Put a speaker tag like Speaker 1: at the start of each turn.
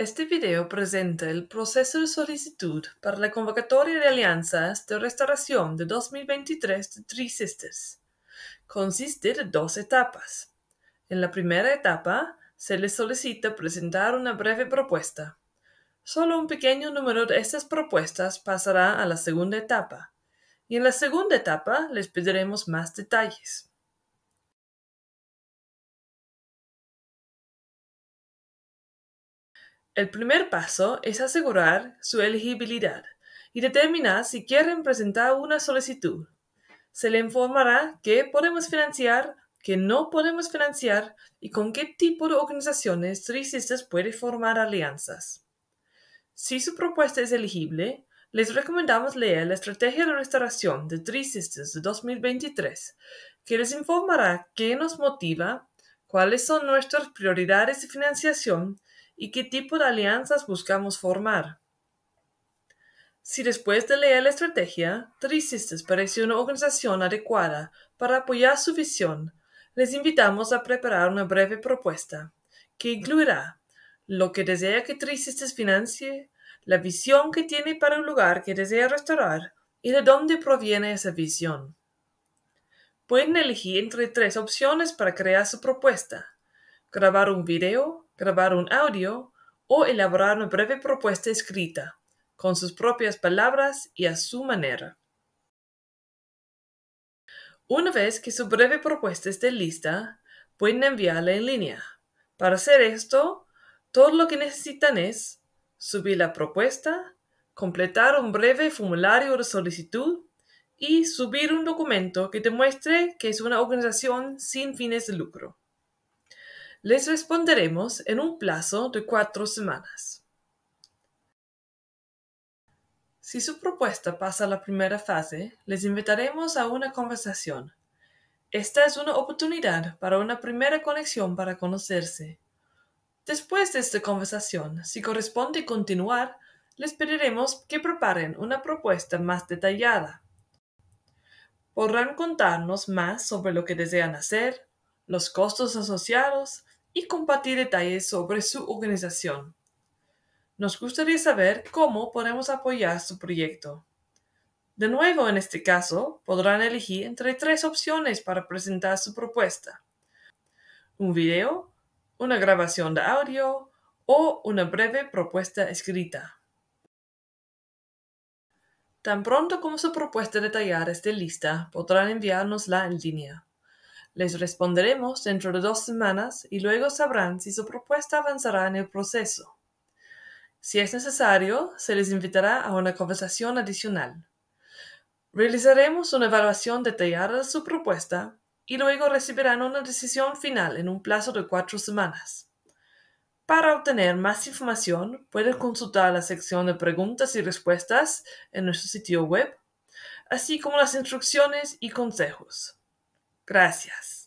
Speaker 1: Este video presenta el proceso de solicitud para la convocatoria de alianzas de restauración de 2023 de Three Sisters. Consiste de dos etapas. En la primera etapa, se les solicita presentar una breve propuesta. Solo un pequeño número de estas propuestas pasará a la segunda etapa, y en la segunda etapa les pediremos más detalles. El primer paso es asegurar su elegibilidad y determinar si quieren presentar una solicitud. Se le informará qué podemos financiar, qué no podemos financiar y con qué tipo de organizaciones tricistas puede formar alianzas. Si su propuesta es elegible, les recomendamos leer la Estrategia de Restauración de Sisters de 2023, que les informará qué nos motiva, cuáles son nuestras prioridades de financiación y qué tipo de alianzas buscamos formar. Si después de leer la estrategia, Tricistes parece una organización adecuada para apoyar su visión, les invitamos a preparar una breve propuesta que incluirá lo que desea que Tricistes financie, la visión que tiene para un lugar que desea restaurar y de dónde proviene esa visión. Pueden elegir entre tres opciones para crear su propuesta, grabar un video, grabar un audio o elaborar una breve propuesta escrita, con sus propias palabras y a su manera. Una vez que su breve propuesta esté lista, pueden enviarla en línea. Para hacer esto, todo lo que necesitan es subir la propuesta, completar un breve formulario de solicitud y subir un documento que demuestre que es una organización sin fines de lucro. Les responderemos en un plazo de cuatro semanas. Si su propuesta pasa a la primera fase, les invitaremos a una conversación. Esta es una oportunidad para una primera conexión para conocerse. Después de esta conversación, si corresponde continuar, les pediremos que preparen una propuesta más detallada. Podrán contarnos más sobre lo que desean hacer, los costos asociados y compartir detalles sobre su organización. Nos gustaría saber cómo podemos apoyar su proyecto. De nuevo, en este caso, podrán elegir entre tres opciones para presentar su propuesta. Un video, una grabación de audio o una breve propuesta escrita. Tan pronto como su propuesta detallada esté lista, podrán enviárnosla en línea. Les responderemos dentro de dos semanas y luego sabrán si su propuesta avanzará en el proceso. Si es necesario, se les invitará a una conversación adicional. Realizaremos una evaluación detallada de su propuesta y luego recibirán una decisión final en un plazo de cuatro semanas. Para obtener más información, pueden consultar la sección de preguntas y respuestas en nuestro sitio web, así como las instrucciones y consejos. Gracias.